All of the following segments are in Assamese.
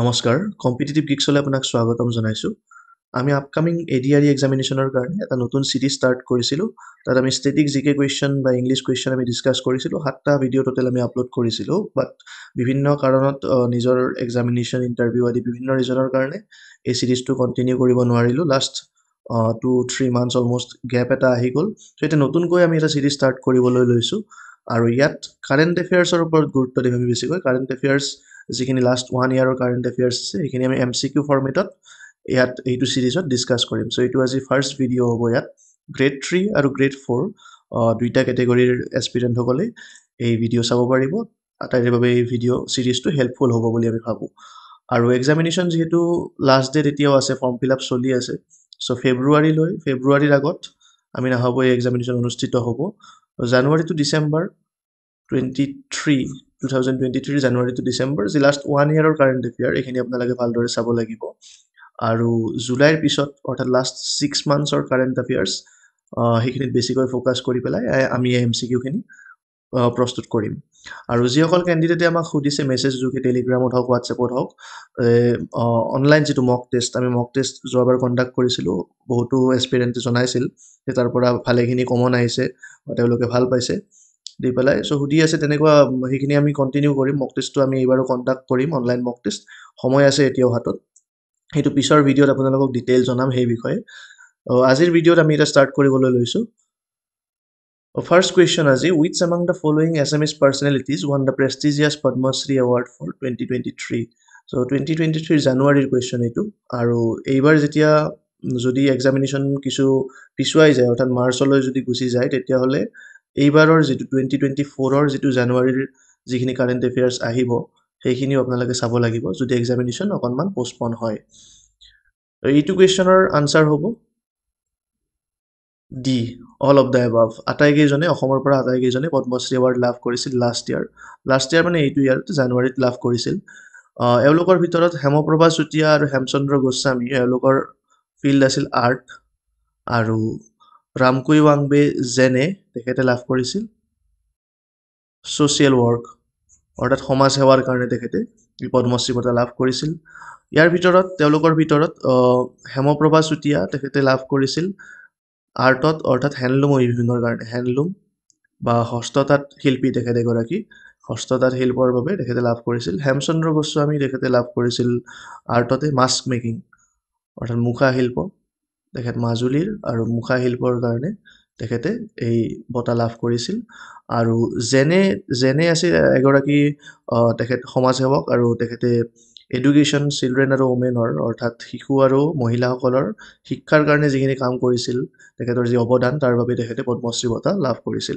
নমস্কাৰ কম্পিটিটিভ গিক্সলৈ আপোনাক স্বাগতম জনাইছোঁ আমি upcoming A D R E এক্সামিনেশ্যনৰ কাৰণে এটা নতুন চিটি ষ্টাৰ্ট কৰিছিলোঁ তাত আমি ষ্টেটিক জি কে কুৱেশ্যন বা ইংলিছ কুৱেশ্যন আমি ডিছকাছ কৰিছিলোঁ সাতটা ভিডিঅ' টোটেল আমি আপলোড কৰিছিলোঁ বাট বিভিন্ন কাৰণত নিজৰ এক্সামিনেশ্যন ইণ্টাৰভিউ আদি বিভিন্ন ৰিজনৰ কাৰণে এই চিৰিজটো কণ্টিনিউ কৰিব নোৱাৰিলোঁ last two three months almost gap এটা আহি গ'ল চ' এতিয়া নতুনকৈ আমি এটা চিৰিজ ষ্টাৰ্ট কৰিবলৈ লৈছোঁ আৰু ইয়াত কাৰেণ্ট এফেয়াৰ্ছৰ ওপৰত গুৰুত্ব দিম আমি বেছিকৈ কাৰেণ্ট এফেয়াৰ্ছ যিখিনি লাষ্ট ওৱান ইয়াৰৰ কাৰেণ্ট এফেয়াৰ্ছ আছে সেইখিনি আমি এম চি কিউ ফৰ্মেটত ইয়াত এইটো চিৰিজত ডিছকাছ কৰিম চ' এইটো আজি ফাৰ্ষ্ট ভিডিঅ' হ'ব ইয়াত গ্ৰেড থ্ৰী আৰু গ্ৰেড ফ'ৰ দুইটা কেটেগৰীৰ এক্সপিৰিয়েণ্টসকলে এই ভিডিঅ' চাব পাৰিব তাৰে বাবে এই ভিডিঅ' চিৰিজটো হেল্পফুল হ'ব বুলি আমি ভাবোঁ আৰু এক্সামিনেশ্যন যিহেতু লাষ্ট ডেট এতিয়াও আছে ফৰ্ম ফিল আপ চলি আছে চ' ফেব্ৰুৱাৰীলৈ ফেব্ৰুৱাৰীৰ আগত আমি নাভাবোঁ এই এক্সামিনেশ্যন অনুষ্ঠিত হ'ব January to December twenty three thousand twenty three January to December যি last one year current affair এইখিনি আপোনালোকে ভালদৰে চাব লাগিব আৰু জুলাইৰ পিছত অৰ্থাৎ লাষ্ট ছিক্স মান্থছৰ কাৰেণ্ট এফেয়াৰ্ছ সেইখিনিত বেছিকৈ ফ'কাছ কৰি পেলাই আমি এম চি কিউখিনি প্ৰস্তুত কৰিম আৰু যিসকল কেণ্ডিডেটে আমাক সুধিছে মেছেজ যোগে টেলিগ্ৰামত হওক হোৱাটছএপত হওক অনলাইন যিটো মক টেষ্ট আমি মক টেষ্ট যোৱাবাৰ কণ্ডাক্ট কৰিছিলোঁ বহুতো এক্সপিৰিয়েণ্টে জনাইছিল সেই তাৰ পৰা ভালেখিনি কমন আহিছে বা তেওঁলোকে ভাল পাইছে দি পেলাই চ' সুধি আছে তেনেকুৱা সেইখিনি আমি কণ্টিনিউ কৰিম মক টেষ্টটো আমি এইবাৰো কণ্টেক্ট কৰিম অনলাইন মক টেষ্ট সময় আছে এতিয়াও হাতত সেইটো পিছৰ ভিডিঅ'ত আপোনালোকক ডিটেইল জনাম সেই বিষয়ে আজিৰ ভিডিঅ'ত আমি এটা ষ্টাৰ্ট কৰিবলৈ লৈছোঁ ফাৰ্ষ্ট কুৱেশ্যন আজি with among the following S M S personalities won the prestigious Padma Shri award for twenty twenty three so' twenty twenty থ্ৰীৰ জানুৱাৰীৰ কুৱেশ্যন এইটো আৰু এইবাৰ যেতিয়া যদি এক্সামিনেশ্যন কিছু পিছুৱাই যায় অৰ্থাৎ মাৰ্চলৈ যদি গুচি যায় তেতিয়াহ'লে এইবাৰৰ যিটো টুৱেণ্টি টুৱেণ্টি ফ'ৰৰ যিটো জানুৱাৰীৰ যিখিনি কাৰেণ্ট এফেয়াৰ্ছ আহিব সেইখিনিও আপোনালোকে চাব লাগিব যদি এক্সামিনেশ্যন অকণমান পষ্টপন হয় এইটো কুৱেশ্যনৰ আনচাৰ হ'ব D all of the above আটাইকেইজনে অসমৰ পৰা আটাইকেইজনে পদ্মশ্ৰী এৱাৰ্ড লাভ কৰিছিল লাষ্ট ইয়াৰ লাষ্ট ইয়াৰ মানে এইটো ইয়াৰ জানুৱাৰীত লাভ কৰিছিল এওঁলোকৰ ভিতৰত হেমপ্ৰভা চুতীয়া আৰু হেমচন্দ্ৰ গোস্বামী এওঁলোকৰ ফিল্ড আছিল আৰ্ট আৰু ৰামকুই ৱাংবে জেনে তেখেতে লাভ কৰিছিল ছ'চিয়েল ৱৰ্ক অৰ্থাৎ সমাজ সেৱাৰ কাৰণে তেখেতে এই পদ্মশ্ৰী বঁটা লাভ কৰিছিল ইয়াৰ ভিতৰত তেওঁলোকৰ ভিতৰত হেমপ্ৰভা চুতীয়া তেখেতে লাভ কৰিছিল আৰ্টত অৰ্থাৎ হেণ্ডলুম উইভিঙৰ কাৰণে হেণ্ডলুম বা হস্ততাঁত শিল্পী তেখেত এগৰাকী হস্ততাঁত শিল্পৰ বাবে তেখেতে লাভ কৰিছিল হেমচন্দ্ৰ গোস্বামী তেখেতে লাভ কৰিছিল আৰ্টতে মাস্ক মেকিং অৰ্থাৎ মুখা শিল্প তেখেত মাজুলীৰ আৰু মুখা শিল্পৰ কাৰণে তেখেতে এই বঁটা লাভ কৰিছিল আৰু যেনে যেনে আছিল এগৰাকী তেখেত সমাজসেৱক আৰু তেখেতে এডুকেশ্যন চিলড্ৰেন আৰু ৱমেনৰ অৰ্থাৎ শিশু আৰু মহিলাসকলৰ শিক্ষাৰ কাৰণে যিখিনি কাম কৰিছিল তেখেতৰ যি অৱদান তাৰ বাবে তেখেতে পদ্মশ্ৰী বঁটা লাভ কৰিছিল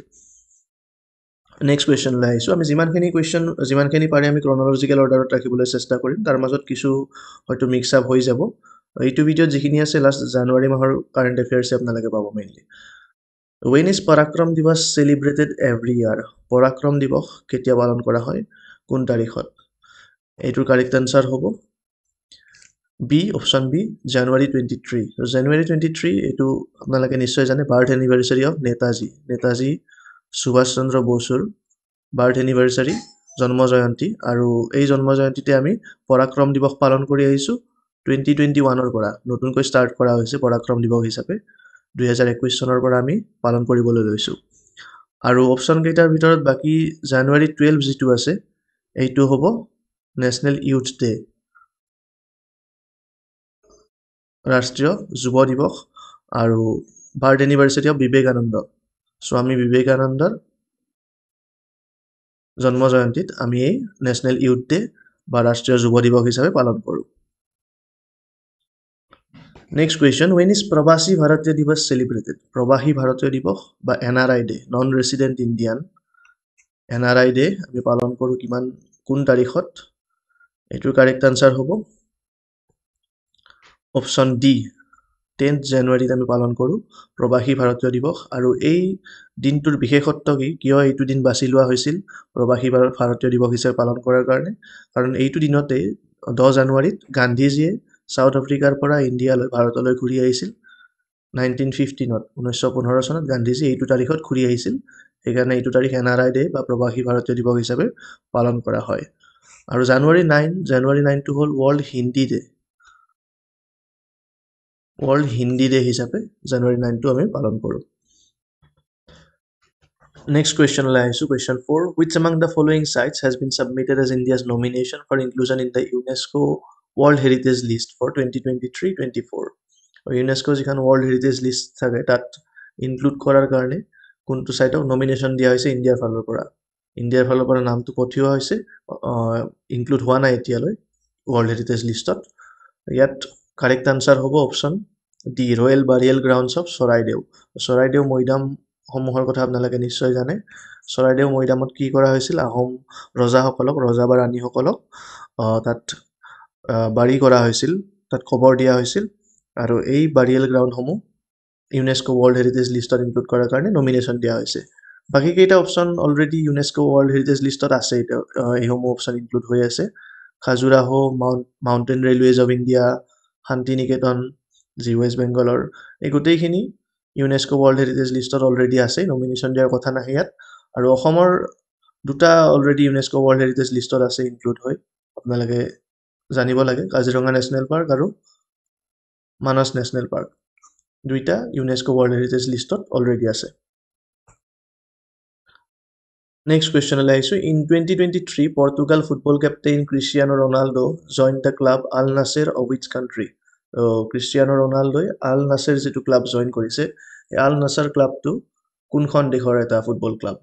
নেক্সট কুৱেশ্যনলৈ আহিছোঁ আমি যিমানখিনি কুৱেশ্যন যিমানখিনি পাৰে আমি ক্ৰনলজিকেল অৰ্ডাৰত ৰাখিবলৈ চেষ্টা কৰিম তাৰ মাজত কিছু হয়তো মিক্স আপ হৈ যাব এইটো ভিডিঅ'ত যিখিনি আছে লাষ্ট জানুৱাৰী মাহৰ কাৰেণ্ট এফেয়াৰ্ছে আপোনালোকে পাব মেইনলি ৱেন ইজ পৰাক্ৰম দিৱস চেলিব্ৰেটেড এভৰি ইয়াৰ পৰাক্ৰম দিৱস কেতিয়া পালন কৰা হয় কোন তাৰিখত এইটোৰ কাৰেক্ট আনচাৰ হ'ব B option B January twenty three আৰু জানুৱাৰী টুৱেণ্টি থ্ৰী এইটো আপোনালোকে নিশ্চয় জানে birth anniversary of Netaji Netaji Subhash Chandra বসুৰ বাৰ্থ এনিভাৰ্চাৰী জন্ম জয়ন্তী আৰু এই জন্ম জয়ন্তীতে আমি পৰাক্ৰম দিৱস পালন কৰি আহিছোঁ টুৱেণ্টি টুৱেণ্টি ওৱানৰ পৰা নতুনকৈ ষ্টাৰ্ট কৰা হৈছে পৰাক্ৰম দিৱস হিচাপে দুহেজাৰ একৈছ চনৰ পৰা আমি পালন কৰিবলৈ লৈছোঁ আৰু অপশ্যনকেইটাৰ ভিতৰত বাকী জানুৱাৰী টুৱেলভ যিটো আছে এইটো হ'ব নেশ্যনেল ইউথ ডে ৰাষ্ট্ৰীয় যুৱ দিৱস আৰু বাৰ্থ এনিভাৰ্চেৰি অফ বিবেকানন্দ স্বামী বিবেকানন্দৰ জন্ম জয়ন্তীত আমি এই নেশ্যনেল ইউথ ডে বা ৰাষ্ট্ৰীয় যুৱ দিৱস হিচাপে পালন কৰোঁ নেক্সট কুৱেশ্যন ৱেন ইজ প্ৰৱাসী ভাৰতীয় দিৱস চেলিব্ৰেটেড প্ৰবাসী ভাৰতীয় দিৱস বা N R I day non resident Indian N R I day আমি পালন কৰোঁ কিমান কোন তাৰিখত এইটোৰ কাৰেক্ট আনচাৰ হ'ব অপশ্যন ডি টেন্থ জানুৱাৰীত আমি পালন কৰোঁ প্ৰবাসী ভাৰতীয় দিৱস আৰু এই দিনটোৰ বিশেষত্ব কি কিয় এইটো দিন বাছি লোৱা হৈছিল প্ৰৱাসী ভাৰতীয় দিৱস হিচাপে পালন কৰাৰ কাৰণে কাৰণ এইটো দিনতে দহ জানুৱাৰীত গান্ধীজীয়ে ছাউথ আফ্ৰিকাৰ পৰা ইণ্ডিয়ালৈ ভাৰতলৈ ঘূৰি আহিছিল নাইনটিন ফিফটিনত ঊনৈছশ পোন্ধৰ চনত গান্ধীজী এইটো তাৰিখত ঘূৰি আহিছিল সেইকাৰণে এইটো তাৰিখ এন আৰ আই ডে' বা প্ৰৱাসী ভাৰতীয় দিৱস হিচাপে পালন কৰা হয় আৰু জানুৱাৰী নাইন জানুৱাৰী নাইনটো হ'ল world Hindi day' world Hindi day' হিচাপে জানুৱাৰী নাইনটো আমি পালন কৰোঁ নেক্সট কুৱেশ্যনলৈ আহিছোঁ question four with among the following sites has been submitted as India's nomination for inclusion in the UNESCO' world heritage list for twenty twenty three twenty four আৰু ইউনেস্ক' যিখন ৱৰ্ল্ড হেৰিটেজ লিষ্ট থাকে তাত ইনক্লুড কৰাৰ কাৰণে কোনটো ছাইটক নমিনেশ্যন দিয়া হৈছে ইণ্ডিয়াৰ ফালৰ পৰা ইণ্ডিয়াৰ ফালৰ পৰা নামটো পঠিওৱা হৈছে ইনক্লুড হোৱা নাই এতিয়ালৈ ৱৰ্ল্ড হেৰিটেজ লিষ্টত ইয়াত কাৰেক্ট আনচাৰ হ'ব option the royal burial grounds of Charaideo Charaideo মৈদামসমূহৰ কথা আপোনালোকে নিশ্চয় জানে চৰাইদেউ মৈদামত কি কৰা হৈছিল আহোম ৰজাসকলক ৰজা বা ৰাণীসকলক তাত বাৰী কৰা হৈছিল তাত খবৰ দিয়া হৈছিল আৰু এই বাৰিয়েল গ্ৰাউণ্ডসমূহ ইউনেস্ক' ৱৰ্ল্ড হেৰিটেজ লিষ্টত ইনক্লুড কৰাৰ কাৰণে নমিনেশ্যন দিয়া হৈছে বাকীকেইটা option already UNESCO' world heritage লিষ্টত আছে এইসমূহ অপশ্যন ইনক্লুড হৈ আছে Khajuraho mount mountain railways of India Shanti Niketan যি ৱেষ্ট বেংগলৰ এই গোটেইখিনি ইউনেস্ক' ৱৰ্ল্ড হেৰিটেজ লিষ্টত অলৰেডি আছে নমিনেশ্যন দিয়াৰ কথা নাহে ইয়াত আৰু অসমৰ দুটা অলৰেডি ইউনেস্ক' ৱৰ্ল্ড হেৰিটেজ লিষ্টত আছে ইনক্লুড হৈ আপোনালোকে জানিব লাগে কাজিৰঙা নেশ্যনেল পাৰ্ক আৰু মানাছ নেশ্যনেল পাৰ্ক দুইটা ইউনেস্কো ৱৰ্ল্ড হেৰিটেজ লিষ্টত অলৰেডি আছে নেক্সট কুৱেশ্যনলৈ আহিছোঁ in twenty twenty three Portugal football captain Cristiano Ronaldo join the club Al Nassr of which country Cristiano ৰনাল্ডোই আল নাছেৰ যিটো ক্লাব জইন কৰিছে এই আল নাছাৰ ক্লাবটো কোনখন দেশৰ এটা football club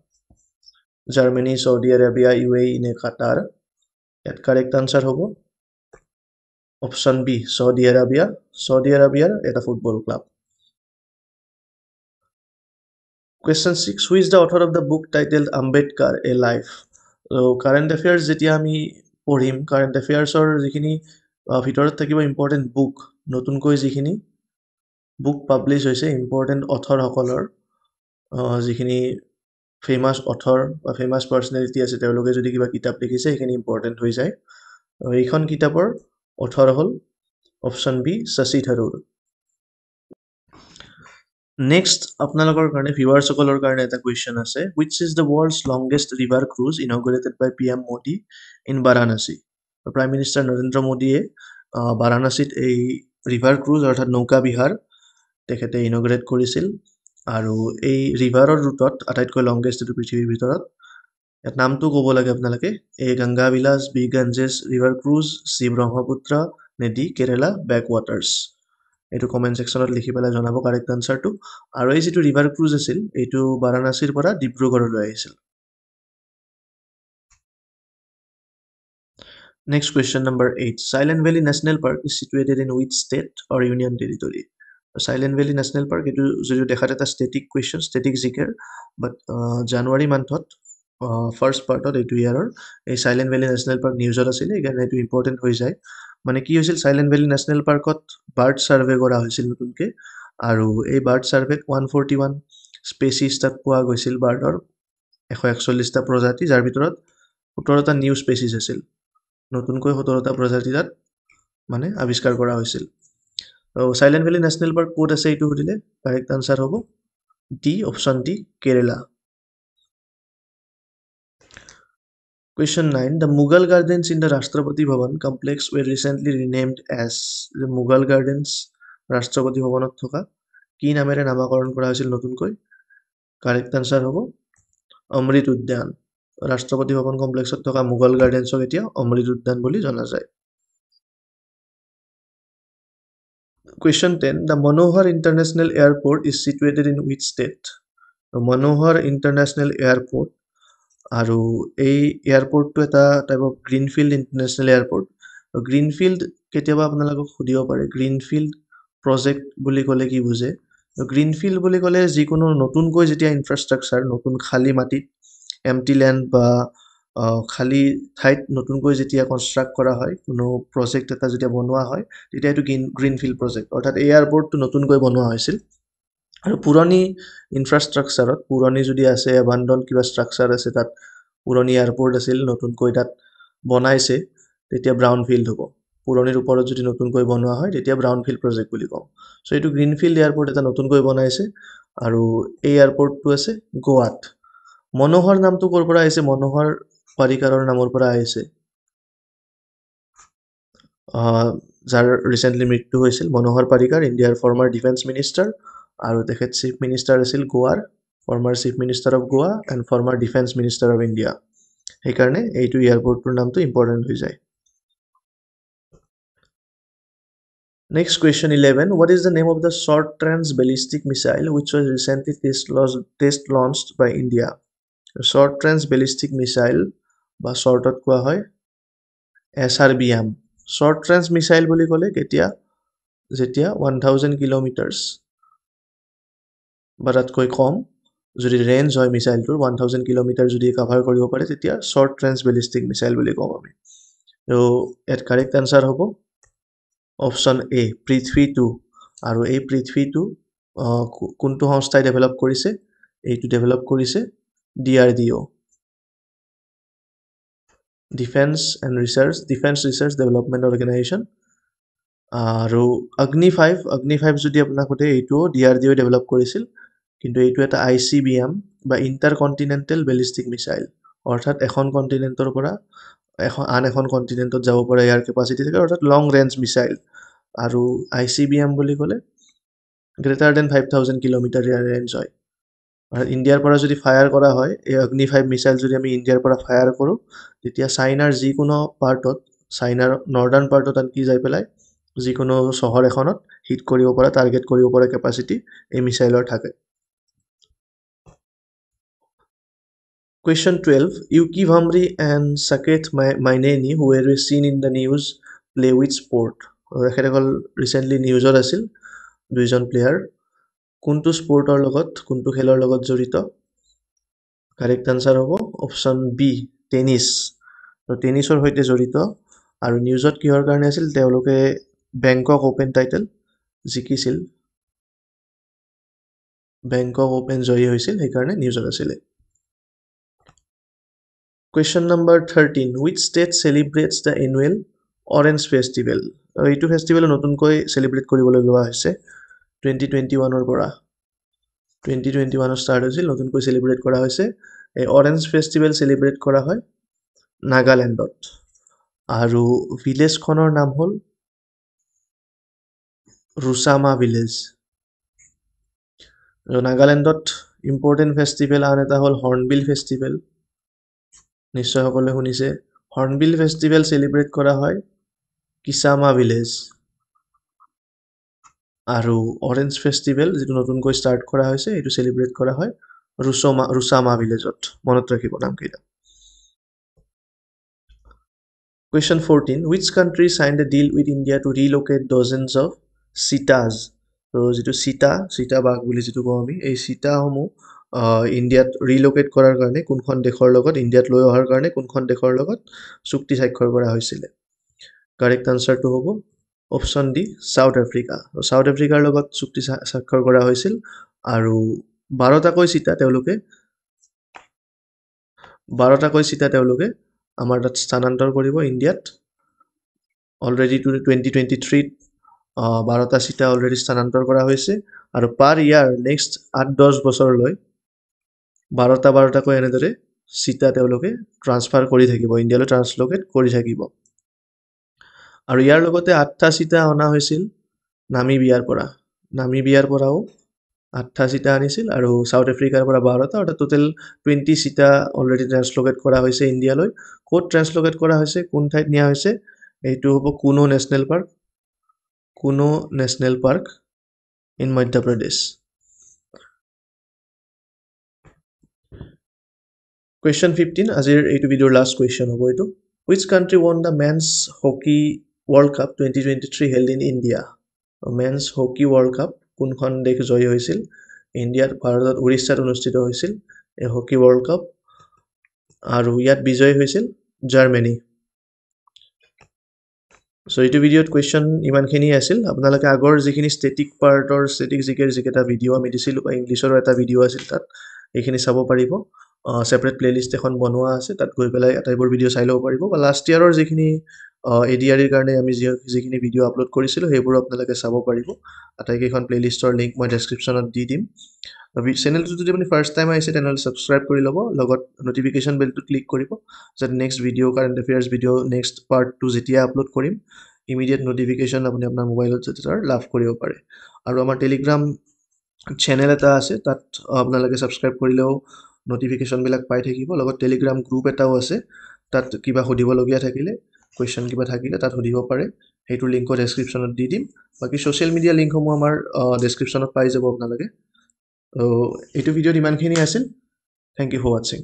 Germany Saudi Arabia U A E নে কাটাৰ ইয়াত কাৰেক্ট আনচাৰ হ'ব option B Saudi Arabia Saudi আৰবিয়াৰ এটা football club question six who's the author of the book title Ambedkar a life current affairs যেটা আমি পঢ়িম কাৰেণ্ট এফেয়াৰ্চৰ যিখিনি ভিতৰত থাকিব ইম্পৰ্টেণ্ট বুক নতুনকৈ যিখিনি বুক পাব্লিছ হৈছে ইম্পৰ্টেণ্ট অথৰসকলৰ যিখিনি ফেমাছ অথৰ বা ফেমাছ পাৰ্চনেলিটি আছে তেওঁলোকে যদি কিবা কিতাপ লিখিছে সেইখিনি ইম্পৰ্টেণ্ট হৈ যায় এইখন কিতাপৰ ওঠৰ হ'ল option B Shashi Tharoor next আপোনালোকৰ কাৰণে ভিউৱাৰ্ছসকলৰ কাৰণে এটা কুৱেশ্যন আছে which is the world's longest river cruise inaugurated by P M Modi in Varanasi prime minister Narendra মোদীয়ে বাৰাণসীত এই ৰিভাৰ ক্ৰুজ অৰ্থাৎ নৌকা বিহাৰ তেখেতে ইনগ্ৰেট কৰিছিল আৰু এই ৰিভাৰৰ ৰুটত আটাইতকৈ লংগেষ্ট এইটো পৃথিৱীৰ ভিতৰত ইয়াত নামটো ক'ব লাগে আপোনালোকে A Ganga Vilas B Ganges river cruise C Brahmaputra নে ডি কেৰেলা বেক ৱাটাৰ্ছ এইটো কমেণ্ট ছেকশ্যনত লিখি পেলাই জনাব কাৰেক্ট আনচাৰটো আৰু এই যিটো ৰিভাৰ ক্ৰুজ আছিল এইটো বাৰাণসীৰ পৰা ডিব্ৰুগড়লৈ আহিছিল next question number eight silent valley national park is situated in which state or union territory silent valley national park এইটো যদিও দেখাত এটা ষ্টেটিক কুৱেশ্যন ষ্টেটিক জিকেৰ বাট জানুৱাৰী মান্থত ফাৰ্ষ্ট পাৰ্টত এইটো ইয়াৰৰ এই চাইলেণ্ট ভেলী নেশ্যনেল পাৰ্ক নিউজত আছিলে সেইকাৰণে এইটো ইম্পৰ্টেণ্ট হৈ যায় মানে কি হৈছিল চাইলেণ্ট ভেলী নেশ্যনেল পাৰ্কত বাৰ্ড ছাৰ্ভে কৰা হৈছিল নতুনকৈ আৰু এই বাৰ্ড ছাৰ্ভেত ওৱান ফৰ্টি ওৱান স্পেচিছ তাত পোৱা গৈছিল বাৰ্ডৰ এশ একচল্লিছটা প্ৰজাতি যাৰ ভিতৰত সোতৰটা নিউ স্পেচিছ আছিল নতুনকৈ সোতৰটা প্ৰজাতি তাত মানে আৱিষ্কাৰ কৰা হৈছিল আৰু চাইলেণ্ট ভেলী নেশ্যনেল পাৰ্ক ক'ত আছে এইটো সুধিলে কাৰেক্ট আনচাৰ হ'ব D option D Kerala Question 9. The Mughal Gardens in the Rashtrapati Bhavan complex were recently renamed as the Mughal Gardens Rashtrapati Bhavan. কি নামেৰে নামাকৰণ কৰা হৈছিল নতুনকৈ কাৰেক্ট আনচাৰ হ'ব অমৃত উদ্যান ৰাষ্ট্ৰপতি ভৱন কমপ্লেক্সত থকা মোগল গাৰ্ডেন্সক এতিয়া অমৃত উদ্যান বুলি জনা যায় question ten the Manohar international airport is situated in which state Manohar international airport আৰু এই এয়াৰপৰ্টটো এটা type of greenfield international airport greenfield কেতিয়াবা আপোনালোকক সুধিব পাৰে গ্ৰীণফিল্ড প্ৰজেক্ট বুলি ক'লে কি বুজে গ্ৰীণ ফিল্ড বুলি ক'লে যিকোনো নতুনকৈ যেতিয়া ইনফ্ৰাষ্ট্ৰাকচাৰ নতুন খালী মাটিত এম টি লেণ্ড বা খালী ঠাইত নতুনকৈ যেতিয়া কনষ্ট্ৰাক্ট কৰা হয় কোনো প্ৰজেক্ট এটা যেতিয়া বনোৱা হয় তেতিয়া এইটো গ্ৰীণ গ্ৰীণফিল্ড প্ৰজেক্ট অৰ্থাৎ এই এয়াৰপৰ্টটো নতুনকৈ বনোৱা হৈছিল আৰু পুৰণি ইনফ্ৰাষ্ট্ৰাকচাৰত পুৰণি যদি আছে এবান্দন কিবা ষ্ট্ৰাকচাৰ আছে তাত পুৰণি এয়াৰপৰ্ট আছিল নতুনকৈ তাত বনাইছে তেতিয়া ব্ৰাউন ফিল্ড হ'ব পুৰণিৰ ওপৰত যদি নতুনকৈ বনোৱা হয় তেতিয়া ব্ৰাউন ফিল্ড প্ৰজেক্ট বুলি কওঁ চ' এইটো গ্ৰীণ ফিল্ড এয়াৰপৰ্ট এটা নতুনকৈ বনাইছে আৰু এই এয়াৰপৰ্টটো আছে গোৱাত মনোহৰ নামটো ক'ৰ পৰা আহিছে মনোহৰ পাৰিকাৰৰ নামৰ পৰা আহিছে যাৰ ৰিচেণ্টলি মৃত্যু হৈছিল মনোহৰ পাৰিকাৰ ইণ্ডিয়াৰ ফৰ্মাৰ ডিফেন্স মিনিষ্টাৰ আৰু তেখেত চিফ মিনিষ্টাৰ আছিল গোৱাৰ former chief minister of Goa and former defence minister of India সেইকাৰণে এইটো এয়াৰপৰ্টটোৰ নামটো ইম্পৰ্টেণ্ট হৈ যায় next question eleven what is the name of the short range ballistic missile which was recently test launch test launch by India short range ballistic missile বা শ্বৰ্টত কোৱা হয় S R B M short range missile বুলি ক'লে কেতিয়া যেতিয়া ওৱান থাউজেণ্ড কিলোমিটাৰছ বা তাতকৈ কম যদি ৰেঞ্জ হয় মিছাইলটোৰ ওৱান থাউজেণ্ড কিলোমিটাৰ যদি কাভাৰ কৰিব পাৰে তেতিয়া শ্বৰ্ট ৰেঞ্জ বেলিষ্টিক মিছাইল বুলি কওঁ আমি ত' ইয়াত কাৰেক্ট এনচাৰ হ'ব অপশ্যন এ পৃথিৱী টু আৰু এই পৃথিৱী টু কোনটো সংস্থাই ডেভেলপ কৰিছে এইটো ডেভেলপ কৰিছে D R D O' defence and research defence research development organisation আৰু অগ্নি ফাইভ অগ্নি ফাইভ যদি আপোনাক সোধে এইটোও D R D O' develop কৰিছিল কিন্তু এইটো এটা আই চি বি এম বা ইণ্টাৰ কণ্টিনেণ্টেল বেলিষ্টিক মিছাইল অৰ্থাৎ এখন কণ্টিনেণ্টৰ পৰা এখন আন এখন কণ্টিনেণ্টত যাব পৰা ইয়াৰ কেপাচিটি থাকে অৰ্থাৎ লং ৰেঞ্জ মিছাইল আৰু আই চি বি এম বুলি ক'লে greater than five thousand kilometre ইয়াৰ ৰেঞ্জ হয় অৰ্থাৎ ইণ্ডিয়াৰ পৰা যদি ফায়াৰ কৰা হয় এই অগ্নি ফাইভ মিছাইল যদি আমি ইণ্ডিয়াৰ পৰা ফায়াৰ কৰোঁ তেতিয়া চাইনাৰ যিকোনো পাৰ্টত চাইনাৰ নৰ্দাৰ্ণ পাৰ্টত আনকি যাই পেলাই যিকোনো চহৰ এখনত হিট কৰিব পৰা টাৰ্গেট কৰিব পৰা কেপাচিটি এই মিছাইলৰ থাকে Question 12. Yuki Vamri and Saket Maineni, who were seen in the news, play with sport. Recently, news or asil, division player. Kuntu sport or logot, kuntu hello logot zurito. Correct answer of option B, tennis. So, tennis or hoite zurito. Are news or kior garnasil, they look a Bangkok open title, ziki sil. Bangkok open zoyo isil, he news or asil. Question number thirteen which state celebrates the annual orange festival এইটো ফেষ্টিভেল নতুনকৈ চেলিব্ৰেট কৰিবলৈ লোৱা হৈছে টুৱেণ্টি টুৱেণ্টি ওৱানৰ পৰা টুৱেণ্টি টুৱেণ্টি ওৱানত ষ্টাৰ্ট হৈছিল নতুনকৈ চেলিব্ৰেট কৰা হৈছে এই অৰেঞ্জ ফেষ্টিভেল চেলিব্ৰেট কৰা হয় নাগালেণ্ডত আৰু ভিলেজখনৰ নাম হ'ল ৰুচামা ভিলেজ নাগালেণ্ডত ইম্পৰ্টেণ্ট ফেষ্টিভেল আন এটা হ'ল হৰ্ণবিল ফেষ্টিভেল নিশ্চয় সকলোৱে শুনিছে হৰ্ণবিল ফেষ্টিভেল চেলিব্ৰেট কৰা হয় কিচামা ভিলেজ আৰু অৰেঞ্জ ফেষ্টিভেল যিটো নতুনকৈ ষ্টাৰ্ট কৰা হৈছে এইটো চেলিব্ৰেট কৰা হয় ৰুচমা ৰুচামা ভিলেজত মনত ৰাখিব নামকেইটা question fourteen which country sign a deal with India to relocate dozens of cheetahs ত' যিটো চিটা চিটা বাঘ বুলি যিটো কওঁ আমি এই চিটাসমূহ ইণ্ডিয়াত ৰিলোকেট কৰাৰ কাৰণে কোনখন দেশৰ লগত ইণ্ডিয়াত লৈ অহাৰ কাৰণে কোনখন দেশৰ লগত চুক্তি স্বাক্ষৰ কৰা হৈছিলে কাৰেক্ট আনচাৰটো হ'ব option D south Africa south আফ্ৰিকাৰ লগত চুক্তি স্বাক্ষৰ কৰা হৈছিল আৰু বাৰটাকৈ চিটা তেওঁলোকে বাৰটাকৈ চিটা তেওঁলোকে আমাৰ তাত স্থানান্তৰ কৰিব ইণ্ডিয়াত অলৰেডি টু টুৱেণ্টি টুৱেণ্টি থ্ৰীত বাৰটা চিটা অলৰেডি স্থানান্তৰ কৰা হৈছে আৰু পাৰ ইয়াৰ নেক্সট আঠ দহ বছৰলৈ বাৰটা বাৰটাকৈ এনেদৰে চিটা তেওঁলোকে ট্ৰান্সফাৰ কৰি থাকিব ইণ্ডিয়ালৈ ট্ৰান্সলোকেট কৰি থাকিব আৰু ইয়াৰ লগতে আঠটা চিটা অনা হৈছিল নামি বিয়াৰ পৰা নামি বিয়াৰ পৰাও আঠটা চিটা আনিছিল আৰু ছাউথ আফ্ৰিকাৰ পৰা বাৰটা অৰ্থাৎ total twenty cheetah already translocate কৰা হৈছে ইণ্ডিয়ালৈ ক'ত ট্ৰেঞ্চলোকেট কৰা হৈছে কোন ঠাইত নিয়া হৈছে এইটো হ'ব কোনো নেশ্যনেল পাৰ্ক কোনো national park in Madhya Pradesh question fifteen আজিৰ এইটো ভিডিঅ'ৰ লাষ্ট কুৱেশ্যন হ'ব এইটো which country won the men's hockey world cup twenty twenty three held in India men's hockey world cup কোনখন দেশ জয়ী হৈছিল ইণ্ডিয়াত ভাৰতত উৰিষ্যাত অনুষ্ঠিত হৈছিল এই হকী ৱৰ্ল্ড কাপ আৰু ইয়াত বিজয়ী হৈছিল জাৰ্মেনী চ' এইটো ভিডিঅ'ত কুৱেশ্যন ইমানখিনি আছিল আপোনালোকে আগৰ যিখিনি ষ্টেটিক পাৰ্টৰ ষ্টেটিক জিকেৰ যিকেইটা ভিডিঅ' আমি দিছিলোঁ বা ইংলিছৰো এটা ভিডিঅ' আছিল তাত সেইখিনি চাব পাৰিব ছেপাৰেট প্লে'লিষ্ট এখন বনোৱা আছে তাত গৈ পেলাই আটাইবোৰ ভিডিঅ' চাই ল'ব পাৰিব বা লাষ্ট ইয়াৰৰ যিখিনি এ ডি আৰিৰ কাৰণে আমি যি যিখিনি ভিডিঅ' আপলোড কৰিছিলোঁ সেইবোৰো আপোনালোকে চাব পাৰিব আটাইকেইখন প্লে'লিষ্টৰ লিংক মই ডেছক্ৰিপশ্যনত দি দিম চেনেলটো যদি আপুনি ফাৰ্ষ্ট টাইম আহিছে তেনেহ'লে ছাবস্ক্ৰাইব কৰি ল'ব লগত ন'টিফিকেশ্যন বেলটো ক্লিক কৰিব যাতে next video' current affairs video' next পাৰ্টটো যেতিয়া আপলোড কৰিম ইমিডিয়েট ন'টিফিকেশ্যন আপুনি আপোনাৰ মোবাইলত যাতে তাৰ লাভ কৰিব পাৰে আৰু আমাৰ টেলিগ্ৰাম চেনেল এটা আছে তাত আপোনালোকে ছাবস্ক্ৰাইব কৰিলেও ন'টিফিকেশ্যনবিলাক পাই থাকিব লগত টেলিগ্ৰাম গ্ৰুপ এটাও আছে তাত কিবা সুধিবলগীয়া থাকিলে কুৱেশ্যন কিবা থাকিলে তাত সুধিব পাৰে সেইটো লিংকো ডেছক্ৰিপশ্যনত দি দিম বাকী ছ'চিয়েল মিডিয়া লিংকসমূহ আমাৰ ডেছক্ৰিপশ্যনত পাই যাব আপোনালোকে ত' এইটো ভিডিঅ'ত ইমানখিনি আছিল থেংক ইউ ফৰ ৱাটছিং